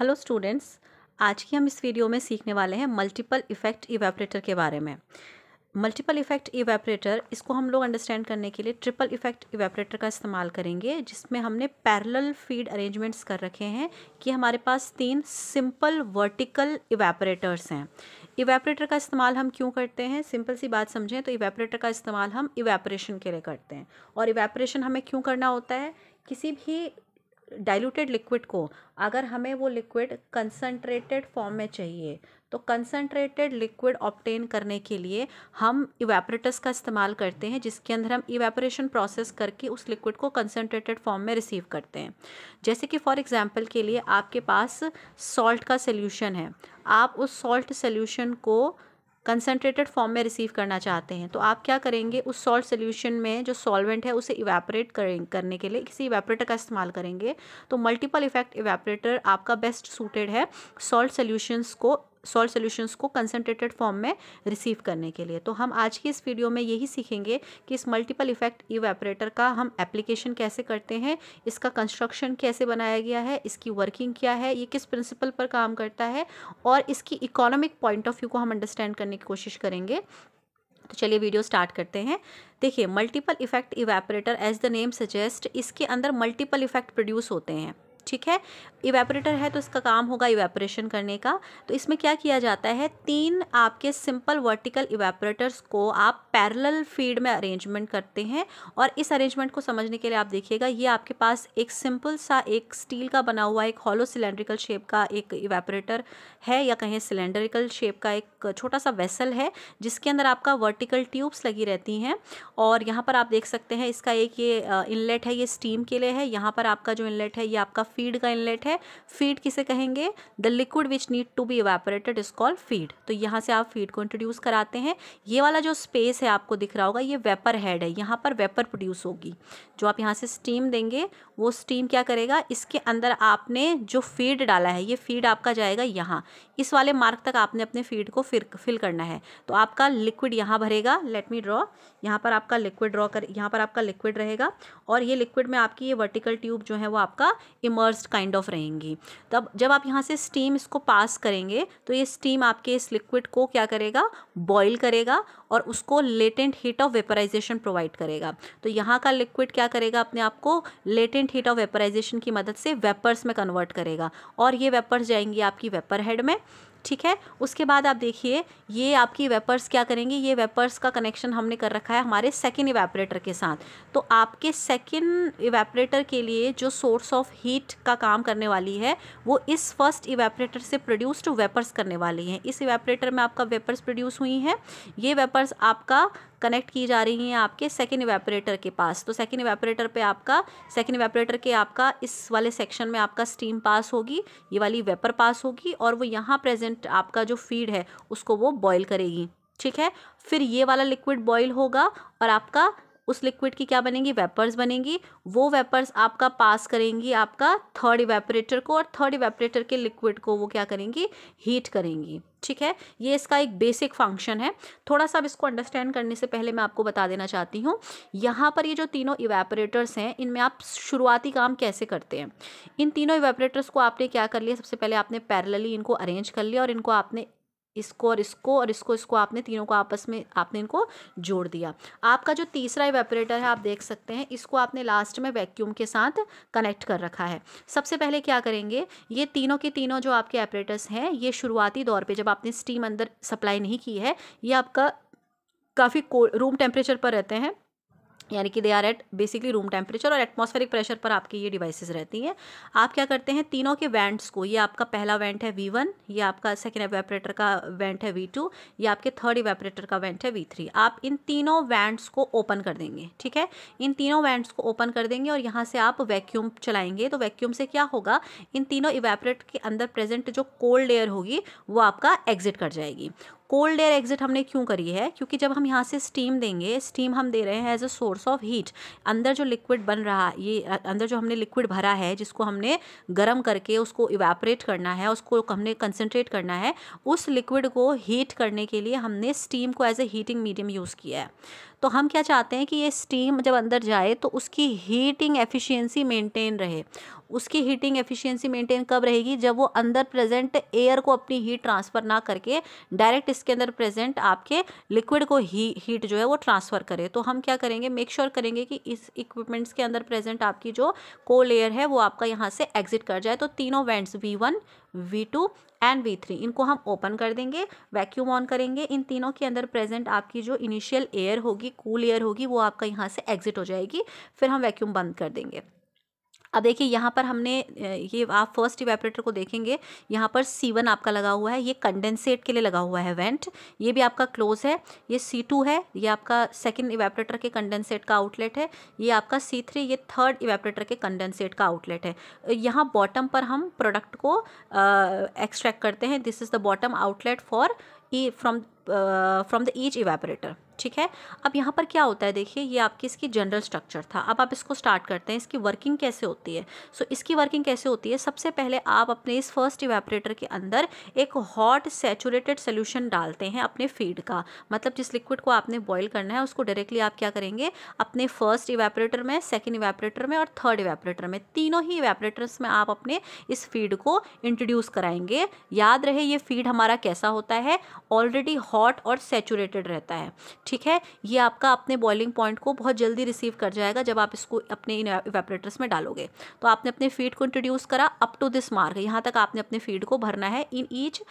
hello students आज की हम इस वीडियो में सीखने वाले हैं मल्टीपल इफ़ेक्ट इवेपरेटर के बारे में मल्टीपल इफ़ेक्ट इवेपरेटर इसको हम लोग अंडरस्टैंड करने के लिए ट्रिपल इफ़ेक्ट इवेपरेटर का इस्तेमाल करेंगे जिसमें हमने पैरेलल फीड अरेंजमेंट्स कर रखे हैं कि हमारे पास तीन सिंपल वर्टिकल इवेपरेटर्स हैं इवेपरेटर का इस्तेमाल हम क्यों करते हैं सिंपल सी बात समझें तो इवेपरेटर का इस्तेमाल हम इवेपरेशन के लिए करते हैं और इवेपरेशन हमें क्यों करना होता है किसी भी डाइल्यूटेड लिक्विड को अगर हमें वो लिक्विड कंसनट्रेटेड फॉर्म में चाहिए तो कंसनट्रेटेड लिक्विड ऑप्टेन करने के लिए हम इवेपरेटर्स का इस्तेमाल करते हैं जिसके अंदर हम इवेपोरेशन प्रोसेस करके उस लिक्विड को कंसनट्रेटेड फॉर्म में रिसीव करते हैं जैसे कि फॉर एग्जांपल के लिए आपके पास सॉल्ट का सोल्यूशन है आप उस सॉल्ट सोल्यूशन को कंसनट्रेटेड फॉर्म में रिसीव करना चाहते हैं तो आप क्या करेंगे उस सॉल्ट सोल्यूशन में जो सॉल्वेंट है उसे इवेपरेट करने के लिए किसी इवेपरेटर का इस्तेमाल करेंगे तो मल्टीपल इफेक्ट इवेपरेटर आपका बेस्ट सूटेड है सॉल्ट सोल्यूशंस को सॉल्ट सोल्यूशंस को कंसनट्रेटेड फॉर्म में रिसीव करने के लिए तो हम आज की इस वीडियो में यही सीखेंगे कि इस मल्टीपल इफेक्ट इवेपरेटर का हम एप्लीकेशन कैसे करते हैं इसका कंस्ट्रक्शन कैसे बनाया गया है इसकी वर्किंग क्या है ये किस प्रिंसिपल पर काम करता है और इसकी इकोनॉमिक पॉइंट ऑफ व्यू को हम अंडरस्टैंड करने की कोशिश करेंगे तो चलिए वीडियो स्टार्ट करते हैं देखिए multiple effect evaporator as the name suggest इसके अंदर मल्टीपल इफेक्ट प्रोड्यूस होते हैं ठीक है इवेपोरेटर है तो इसका काम होगा इवेपोरेशन करने का तो इसमें क्या किया जाता है तीन आपके सिंपल वर्टिकल इवेपोरेटर्स को आप पैरेलल फीड में अरेंजमेंट करते हैं और इस अरेंजमेंट को समझने के लिए आप देखिएगा ये आपके पास एक सिंपल सा एक स्टील का बना हुआ एक हॉलो सिलेंड्रिकल शेप का एक इवेपरेटर है या कहें सिलेंड्रिकल शेप का एक छोटा सा वेसल है जिसके अंदर आपका वर्टिकल ट्यूब्स लगी रहती हैं और यहाँ पर आप देख सकते हैं इसका एक ये इनलेट है ये स्टीम के लिए है यहाँ पर आपका जो इनलेट है ये आपका फीड का इनलेट है फीड किसे कहेंगे the liquid which need to be evaporated is called feed तो यहाँ से आप फीड को इंट्रोड्यूस कराते हैं ये वाला जो स्पेस है आपको दिख रहा होगा ये वेपर हेड है यहाँ पर वेपर प्रोड्यूस होगी जो आप यहाँ से स्टीम देंगे वो स्टीम क्या करेगा इसके अंदर आपने जो फीड डाला है ये फीड आपका जाएगा यहाँ इस वाले मार्क तक आपने अपने फीड को फिर फिल करना है तो आपका लिक्विड यहाँ भरेगा लेट मी ड्रॉ यहाँ पर आपका लिक्विड ड्रॉ कर यहाँ पर आपका लिक्विड रहेगा और ये लिक्विड में आपकी ये वर्टिकल ट्यूब जो है वो आपका इमो इमर्स काइंड ऑफ रहेंगी तब जब आप यहाँ से स्टीम इसको पास करेंगे तो ये स्टीम आपके इस लिक्विड को क्या करेगा बॉईल करेगा और उसको latent heat of vaporization provide करेगा तो यहाँ का लिक्विड क्या करेगा अपने आप को लेटेंट हीट ऑफ वेपराइजेशन की मदद से वेपर्स में कन्वर्ट करेगा और ये वेपर्स जाएंगी आपकी वेपर हेड में ठीक है उसके बाद आप देखिए ये आपकी वेपर्स क्या करेंगे ये वेपर्स का कनेक्शन हमने कर रखा है हमारे सेकेंड इवेपरेटर के साथ तो आपके सेकेंड इवेपरेटर के लिए जो सोर्स ऑफ हीट का काम करने वाली है वो इस फर्स्ट इवेपरेटर से प्रोड्यूस्ड वेपर्स करने वाली हैं इस इवेपरेटर में आपका वेपर्स प्रोड्यूस हुई हैं ये वेपर वेपर्स आपका कनेक्ट की जा रही हैं आपके सेकेंड इवेपरेटर के पास तो सेकेंड इवेपरेटर पे आपका सेकेंड इवेपरेटर के आपका इस वाले सेक्शन में आपका स्टीम पास होगी ये वाली वेपर पास होगी और वो यहाँ प्रेजेंट आपका जो फीड है उसको वो बॉयल करेगी ठीक है फिर ये वाला लिक्विड बॉयल होगा और आपका उस लिक्विड की क्या बनेगी वेपर्स बनेंगी वो वेपर्स आपका पास करेंगी आपका थर्ड इवेपरेटर को और थर्ड इवेपरेटर के लिक्विड को वो क्या करेंगी हीट करेंगी ठीक है ये इसका एक बेसिक फंक्शन है थोड़ा सा अब इसको अंडरस्टैंड करने से पहले मैं आपको बता देना चाहती हूँ यहाँ पर ये जो तीनों इवेपरेटर्स हैं इनमें आप शुरुआती काम कैसे करते हैं इन तीनों इवेपरेटर्स को आपने क्या कर लिया सबसे पहले आपने पैरेलली इनको अरेंज कर लिया और इनको आपने इसको और इसको और इसको इसको आपने तीनों को आपस में आपने इनको जोड़ दिया आपका जो तीसरा वेपरेटर है आप देख सकते हैं इसको आपने लास्ट में वैक्यूम के साथ कनेक्ट कर रखा है सबसे पहले क्या करेंगे ये तीनों के तीनों जो आपके एपरेटर्स हैं ये शुरुआती दौर पर जब आपने स्टीम अंदर सप्लाई नहीं की है ये आपका काफ़ी रूम टेम्परेचर पर रहते हैं यानी कि they are at basically room temperature और एटमॉस्फेरिक प्रेशर पर आपकी ये डिवाइसेस रहती हैं आप क्या करते हैं तीनों के वेंट्स को ये आपका पहला वेंट है वी वन ये आपका सेकेंड एवेपरेटर का वेंट है वी टू ये आपके थर्ड एवेपरेटर का वेंट है वी थ्री आप इन तीनों वेंट्स को ओपन कर देंगे ठीक है इन तीनों वेंट्स को ओपन कर देंगे और यहाँ से आप वैक्यूम चलाएंगे तो वैक्यूम से क्या होगा इन तीनों इवेपरेटर के अंदर प्रेजेंट जो कोल्ड एयर होगी वो आपका एग्जिट कर जाएगी कोल्ड एयर एग्जिट हमने क्यों करी है क्योंकि जब हम यहाँ से स्टीम देंगे स्टीम हम दे रहे हैं as a source of heat अंदर जो लिक्विड बन रहा ये अंदर जो हमने लिक्विड भरा है जिसको हमने गर्म करके उसको इवेपरेट करना है उसको हमने कंसनट्रेट करना है उस लिक्विड को हीट करने के लिए हमने स्टीम को as a heating medium use किया है तो हम क्या चाहते हैं कि ये स्टीम जब अंदर जाए तो उसकी हीटिंग एफिशिएंसी मेंटेन रहे उसकी हीटिंग एफिशिएंसी मेंटेन कब रहेगी जब वो अंदर प्रेजेंट एयर को अपनी हीट ट्रांसफ़र ना करके डायरेक्ट इसके अंदर प्रेजेंट आपके लिक्विड को ही हीट जो है वो ट्रांसफ़र करे तो हम क्या करेंगे मेक श्योर sure करेंगे कि इस इक्विपमेंट्स के अंदर प्रेजेंट आपकी जो कोल एयर है वो आपका यहाँ से एग्जिट कर जाए तो तीनों vents we one V2 and V3 इनको हम ओपन कर देंगे वैक्यूम ऑन करेंगे इन तीनों के अंदर प्रेजेंट आपकी जो इनिशियल एयर होगी कूल एयर होगी वो आपका यहाँ से एग्जिट हो जाएगी फिर हम वैक्यूम बंद कर देंगे अब देखिए यहाँ पर हमने ये आप फर्स्ट इवेपरेटर को देखेंगे यहाँ पर सी वन आपका लगा हुआ है ये कंडेंसेट के लिए लगा हुआ है वेंट ये भी आपका क्लोज है ये सी टू है ये आपका सेकंड इवेपरेटर के कंडेंसेट का आउटलेट है ये आपका सी थ्री ये थर्ड इवेपरेटर के कंडेंसेट का आउटलेट है यहाँ बॉटम पर हम प्रोडक्ट को एक्सट्रैक्ट करते हैं this is the bottom outlet for e from from the each evaporator ठीक है अब यहाँ पर क्या होता है देखिए ये आपकी इसकी जनरल स्ट्रक्चर था अब आप इसको स्टार्ट करते हैं इसकी वर्किंग कैसे होती है सो so, इसकी वर्किंग कैसे होती है सबसे पहले आप अपने इस फर्स्ट इवेपरेटर के अंदर एक हॉट सेचूरेटेड सोल्यूशन डालते हैं अपने फीड का मतलब जिस लिक्विड को आपने बॉयल करना है उसको डायरेक्टली आप क्या करेंगे अपने फर्स्ट इवेपरेटर में सेकेंड इवेपरेटर में और थर्ड इवेपरेटर में तीनों ही इवेपोरेटर्स में आप अपने इस फीड को इंट्रोड्यूस कराएंगे याद रहे ये फीड हमारा कैसा होता है ऑलरेडी हॉट हॉट और सेचूरेटेड रहता है ठीक है ये आपका अपने बॉइलिंग पॉइंट को बहुत जल्दी रिसीव कर जाएगा जब आप इसको अपने इवेपरेटर्स में डालोगे तो आपने अपने फीड को इंट्रोड्यूस करा अप टू दिस मार्ग यहाँ तक आपने अपने फीड को भरना है इन ईच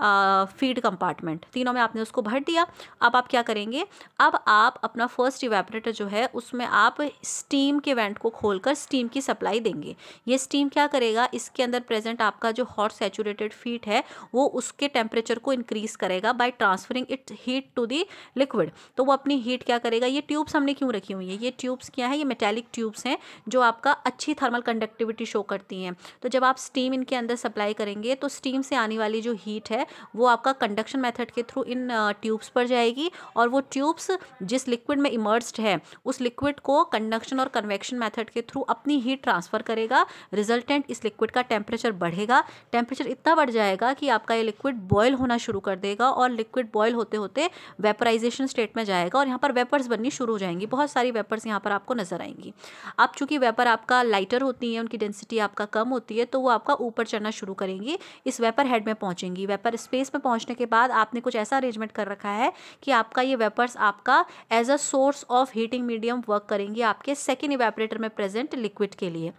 फीड कंपार्टमेंट तीनों में आपने उसको भर दिया अब आप क्या करेंगे अब आप अपना फर्स्ट इवेपरेटर जो है उसमें आप स्टीम के वेंट को खोलकर स्टीम की सप्लाई देंगे ये स्टीम क्या करेगा इसके अंदर प्रेजेंट आपका जो हॉट सेचूरेटेड फीट है वो उसके टेम्परेचर को इंक्रीज़ करेगा by transferring it heat to the liquid तो वो अपनी हीट क्या करेगा ये ट्यूब्स हमने क्यों रखी हुई है ये ट्यूब्स क्या है ये मेटेलिक ट्यूब्स हैं जो आपका अच्छी थर्मल कंडक्टिविटी शो करती हैं तो जब आप स्टीम इनके अंदर सप्लाई करेंगे तो स्टीम से आने वाली जो हीट है वो आपका कंडक्शन मेथड के थ्रू इन ट्यूब्स पर जाएगी और वो ट्यूब्स जिस लिक्विड में इमर्ज है उस लिक्विड को कंडक्शन और कन्वेक्शन मेथड के थ्रू अपनी हीट ट्रांसफ़र करेगा रिजल्टेंट इस लिक्विड का टेम्परेचर बढ़ेगा टेम्परेचर इतना बढ़ जाएगा कि आपका ये लिक्विड बॉयल होना शुरू कर देगा और लिक्विड बॉयल होते होते वेपराइजेशन स्टेट में जाएगा और यहाँ पर वेपर्स बननी शुरू हो जाएंगी बहुत सारी वेपर्स यहाँ पर आपको नजर आएंगी अब चूंकि वेपर आपका लाइटर होती है उनकी डेंसिटी आपका कम होती है तो वो आपका ऊपर चढ़ना शुरू करेंगी इस वेपर हेड में पहुंचेंगी वेपर स्पेस में पहुंचने के बाद आपने कुछ ऐसा अरेंजमेंट कर रखा है कि आपका ये वेपर्स आपका as a source of heating medium work करेंगे आपके सेकेंड इवेपरेटर में प्रेजेंट लिक्विड के लिए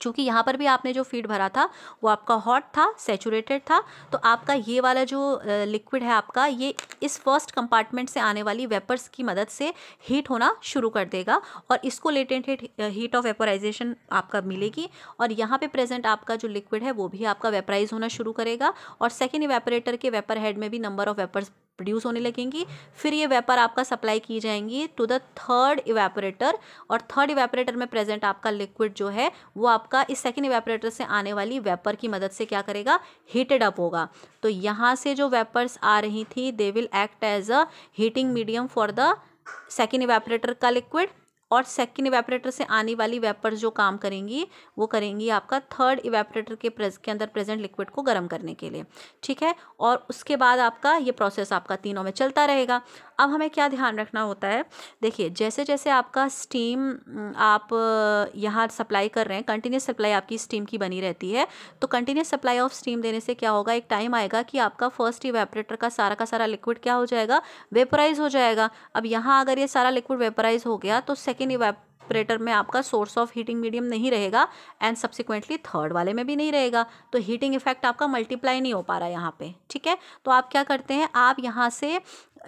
चूँकि यहाँ पर भी आपने जो फीड भरा था वो आपका हॉट था सेचूरेटेड था तो आपका ये वाला जो लिक्विड है आपका ये इस फर्स्ट कंपार्टमेंट से आने वाली वेपर्स की मदद से हीट होना शुरू कर देगा और इसको latent heat heat of vaporization आपका मिलेगी और यहाँ पे प्रेजेंट आपका जो लिक्विड है वो भी आपका वेपराइज होना शुरू करेगा और सेकेंड वेपरेटर के वेपर हेड में भी नंबर ऑफ वेपर्स प्रोड्यूस होने लगेंगी फिर ये वेपर आपका सप्लाई की जाएंगी टू द थर्ड इवेपरेटर और थर्ड इवेपरेटर में प्रेजेंट आपका लिक्विड जो है वो आपका इस सेकेंड इवेपरेटर से आने वाली वेपर की मदद से क्या करेगा हीटेड अप होगा तो यहाँ से जो वेपर्स आ रही थी they will act as a heating medium for the second evaporator का लिक्विड और सेकेंड इवेपरेटर से आने वाली वेपर जो काम करेंगी वो करेंगी आपका थर्ड इवेपरेटर के प्रेज के अंदर प्रेजेंट लिक्विड को गर्म करने के लिए ठीक है और उसके बाद आपका ये प्रोसेस आपका तीनों में चलता रहेगा अब हमें क्या ध्यान रखना होता है देखिए जैसे जैसे आपका स्टीम आप यहाँ सप्लाई कर रहे हैं कंटिन्यूस सप्लाई आपकी स्टीम की बनी रहती है तो कंटिन्यूस सप्लाई ऑफ स्टीम देने से क्या होगा एक टाइम आएगा कि आपका फर्स्ट इवेपरेटर का सारा का सारा लिक्विड क्या हो जाएगा वेपराइज हो जाएगा अब यहाँ अगर ये सारा लिक्विड वेपराइज हो गया तो सेकेंड इवेपरेटर में आपका सोर्स ऑफ हीटिंग मीडियम नहीं रहेगा एंड सब्सिक्वेंटली थर्ड वाले में भी नहीं रहेगा तो हीटिंग इफेक्ट आपका मल्टीप्लाई नहीं हो पा रहा है यहाँ पे ठीक है तो आप क्या करते हैं आप यहाँ से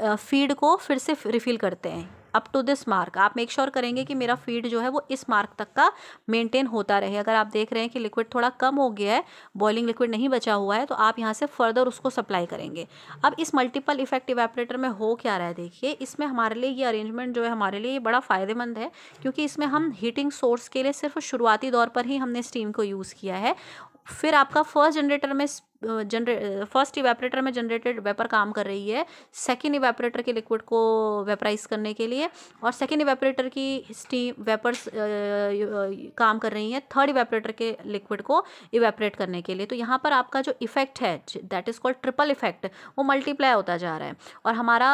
फीड को फिर से रिफ़िल करते हैं अप टू दिस मार्क आप मेक श्योर sure करेंगे कि मेरा फीड जो है वो इस मार्क तक का मेंटेन होता रहे अगर आप देख रहे हैं कि लिक्विड थोड़ा कम हो गया है बॉइलिंग लिक्विड नहीं बचा हुआ है तो आप यहाँ से फर्दर उसको सप्लाई करेंगे अब इस मल्टीपल इफेक्ट इवेपरेटर में हो क्या रहा है देखिए इसमें हमारे लिए ये अरेंजमेंट जो है हमारे लिए बड़ा फ़ायदेमंद है क्योंकि इसमें हम हीटिंग सोर्स के लिए सिर्फ शुरुआती दौर पर ही हमने स्टीम को यूज़ किया है फिर आपका फर्स्ट जनरेटर में जनरे फर्स्ट इवेपरेटर में जनरेटेड वेपर काम कर रही है सेकेंड इवेपरेटर के लिक्विड को वेपराइज करने के लिए और सेकेंड इवेपरेटर की स्टीम वेपर्स काम कर रही हैं थर्ड इवेपरेटर के लिक्विड को इवेपरेट करने के लिए तो यहाँ पर आपका जो इफेक्ट है that is called triple effect वो मल्टीप्लाई होता जा रहा है और हमारा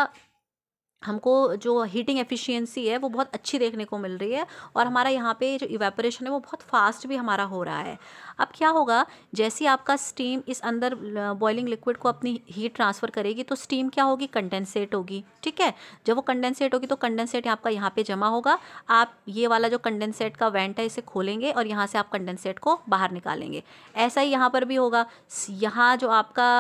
हमको जो हीटिंग एफिशिएंसी है वो बहुत अच्छी देखने को मिल रही है और हमारा यहाँ पे जो इवेपोरेशन है वो बहुत फास्ट भी हमारा हो रहा है अब क्या होगा जैसे आपका स्टीम इस अंदर बॉइलिंग लिक्विड को अपनी हीट ट्रांसफ़र करेगी तो स्टीम क्या होगी कंडेंसेट होगी ठीक है जब वो कंडेंसेट होगी तो कंडेंसेट आपका यहाँ पे जमा होगा आप ये वाला जो कंडेंसेट का वेंट है इसे खोलेंगे और यहाँ से आप कंडेंसेट को बाहर निकालेंगे ऐसा ही यहाँ पर भी होगा यहाँ जो आपका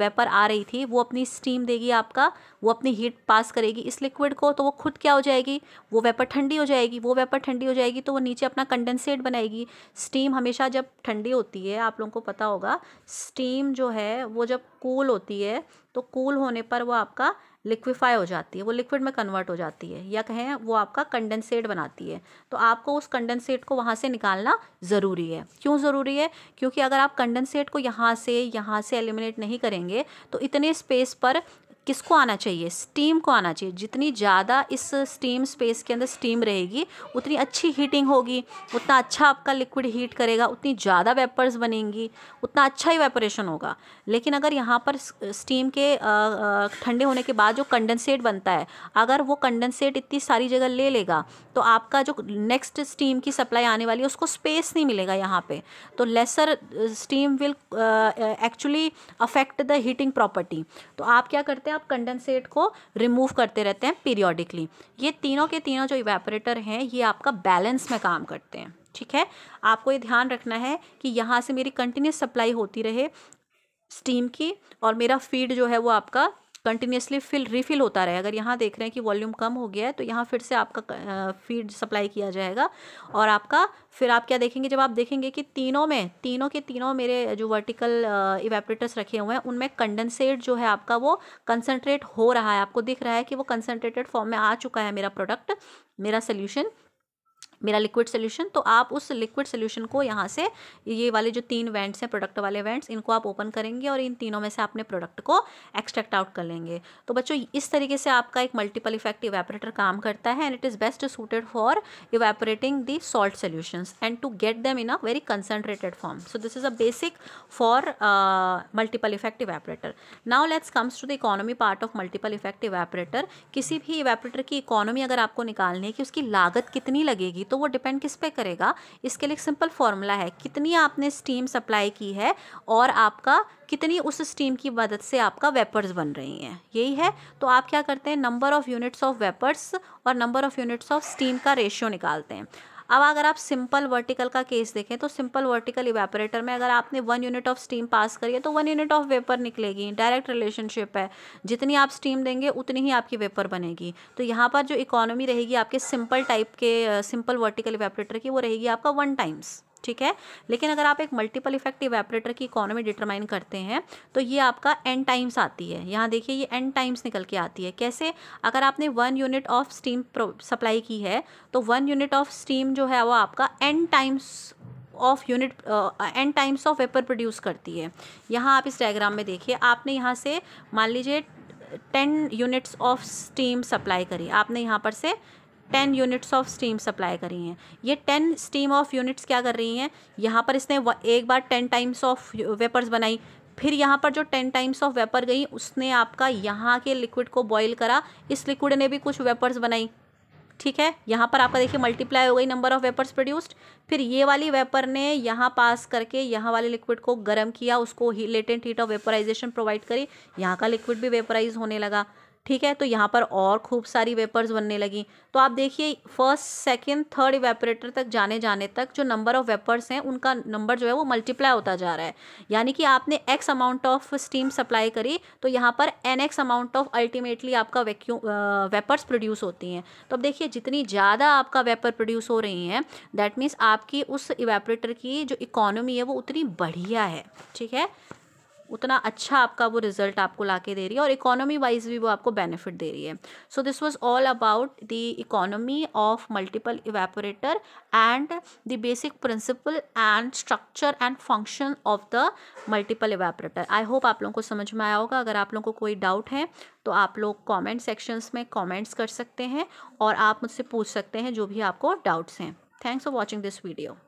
वेपर आ रही थी वो अपनी स्टीम देगी आपका वो अपनी हीट पास करेगी इस लिक्विड को तो वो खुद क्या हो जाएगी वो वेपर ठंडी हो जाएगी वो वेपर ठंडी हो जाएगी तो वो नीचे अपना कंडेंसेट बनाएगी स्टीम हमेशा जब ठंड ठंडी होती है आप लोगों को पता होगा स्टीम जो है वो जब कूल होती है तो कूल होने पर वो आपका लिक्विफाई हो जाती है वो लिक्विड में कन्वर्ट हो जाती है या कहें वो आपका कंडेंसेट बनाती है तो आपको उस कंडेंसेट को वहाँ से निकालना ज़रूरी है क्यों ज़रूरी है क्योंकि अगर आप कंडेंसेट को यहाँ से यहाँ से एलिमिनेट नहीं करेंगे तो इतने स्पेस पर किसको आना चाहिए स्टीम को आना चाहिए जितनी ज़्यादा इस स्टीम स्पेस के अंदर स्टीम रहेगी उतनी अच्छी हीटिंग होगी उतना अच्छा आपका लिक्विड हीट करेगा उतनी ज़्यादा वेपर्स बनेंगी उतना अच्छा ही वेपोरेशन होगा लेकिन अगर यहाँ पर स्टीम के ठंडे होने के बाद जो कंडेंसेट बनता है अगर वो कंडेंसेट इतनी सारी जगह ले लेगा तो आपका जो नेक्स्ट स्टीम की सप्लाई आने वाली है उसको स्पेस नहीं मिलेगा यहाँ पर तो lesser steam will actually affect the heating property तो आप क्या करते हैं आप कंडेंसेट को रिमूव करते रहते हैं पीरियोडिकली ये तीनों के तीनों जो इवेपरेटर हैं ये आपका बैलेंस में काम करते हैं ठीक है आपको ये ध्यान रखना है कि यहाँ से मेरी कंटिन्यूस सप्लाई होती रहे स्टीम की और मेरा फीड जो है वो आपका कंटिन्यूसली फिल रिफ़िल होता रहे अगर यहाँ देख रहे हैं कि वॉल्यूम कम हो गया है तो यहाँ फिर से आपका फीड सप्लाई किया जाएगा और आपका फिर आप क्या देखेंगे जब आप देखेंगे कि तीनों में तीनों के तीनों मेरे जो वर्टिकल इवेपरेटर्स रखे हुए हैं उनमें कंडेंसेट जो है आपका वो कंसनट्रेट हो रहा है आपको दिख रहा है कि वो कंसनट्रेटेड फॉर्म में आ चुका है मेरा प्रोडक्ट मेरा सोल्यूशन मेरा लिक्विड सोल्यूशन तो आप उस लिक्विड सोल्यूशन को यहाँ से ये वाले जो तीन वेंट्स हैं प्रोडक्ट वाले वेंट्स इनको आप ओपन करेंगे और इन तीनों में से अपने प्रोडक्ट को एक्सट्रैक्ट आउट कर लेंगे तो बच्चों इस तरीके से आपका एक मल्टीपल इफेक्ट इवेपरेटर काम करता है and it is best suited for evaporating the salt solutions and to get them in a very concentrated form so this is a basic for multiple effect evaporator now let's comes to the economy part of multiple effect evaporator किसी भी evaporator की economy अगर आपको निकालनी है कि उसकी लागत कितनी लगेगी होगी तो वो डिपेंड किस पे करेगा इसके लिए सिंपल फॉर्मूला है कितनी आपने स्टीम सप्लाई की है और आपका कितनी उस स्टीम की मदद से आपका वेपर्स बन रही हैं यही है तो आप क्या करते हैं number of units of vapours और number of units of steam का रेशियो निकालते हैं अब अगर आप सिंपल वर्टिकल का केस देखें तो सिंपल वर्टिकल इवेपरेटर में अगर आपने one unit of steam pass करी है तो वन यूनिट ऑफ वेपर निकलेगी डायरेक्ट रिलेशनशिप है जितनी आप स्टीम देंगे उतनी ही आपकी वेपर बनेगी तो यहाँ पर जो इकोनॉमी रहेगी आपके सिंपल टाइप के सिंपल वर्टिकल इवेपरेटर की वो रहेगी आपका वन टाइम्स ठीक है लेकिन अगर आप एक मल्टीपल इफेक्टिव इवेपरेटर की इकोनॉमी डिटरमाइन करते हैं तो ये आपका एन टाइम्स आती है यहाँ देखिए ये एन टाइम्स निकल के आती है कैसे अगर आपने one unit of steam supply की है तो वन यूनिट ऑफ स्टीम जो है वो आपका n times of unit n times of vapour produce करती है यहाँ आप इस डायग्राम में देखिए आपने यहाँ से मान लीजिए ten units of steam supply करी आपने यहाँ पर से ten units of steam supply करी हैं ये टेन स्टीम ऑफ यूनिट्स क्या कर रही हैं यहाँ पर इसने एक बार टेन टाइम्स ऑफ वेपर्स बनाई फिर यहाँ पर जो टेन टाइम्स ऑफ वेपर गई उसने आपका यहाँ के लिक्विड को बॉईल करा इस लिक्विड ने भी कुछ वेपर्स बनाई ठीक है यहाँ पर आपका देखिए मल्टीप्लाई हो गई नंबर ऑफ वेपर्स प्रोड्यूस्ड फिर ये वाली वेपर ने यहाँ पास करके यहाँ वाले लिक्विड को गर्म किया उसको ही latent heat of vaporization provide करी यहाँ का लिक्विड भी वेपराइज होने लगा ठीक है तो यहाँ पर और खूब सारी वेपर्स बनने लगी तो आप देखिए फर्स्ट सेकेंड थर्ड इवेपरेटर तक जाने जाने तक जो नंबर ऑफ वेपर्स हैं उनका नंबर जो है वो मल्टीप्लाई होता जा रहा है यानी कि आपने x amount of steam supply करी तो यहाँ पर n x amount of ultimately आपका वैक्यूम वेपर्स प्रोड्यूस होती हैं तो अब देखिए जितनी ज़्यादा आपका वेपर प्रोड्यूस हो रही हैं दैट मीन्स आपकी उस इवेपरेटर की जो इकोनॉमी है वो उतनी बढ़िया है ठीक है उतना अच्छा आपका वो रिजल्ट आपको ला के दे रही है और इकोनॉमी वाइज भी वो आपको बेनिफिट दे रही है so this was all about the economy of multiple evaporator and the basic principle and structure and function of the multiple evaporator I hope आप लोगों को समझ में आया होगा अगर आप लोगों को कोई डाउट है तो आप लोग कॉमेंट सेक्शंस में कॉमेंट्स कर सकते हैं और आप मुझसे पूछ सकते हैं जो भी आपको डाउट्स हैं thanks for watching this video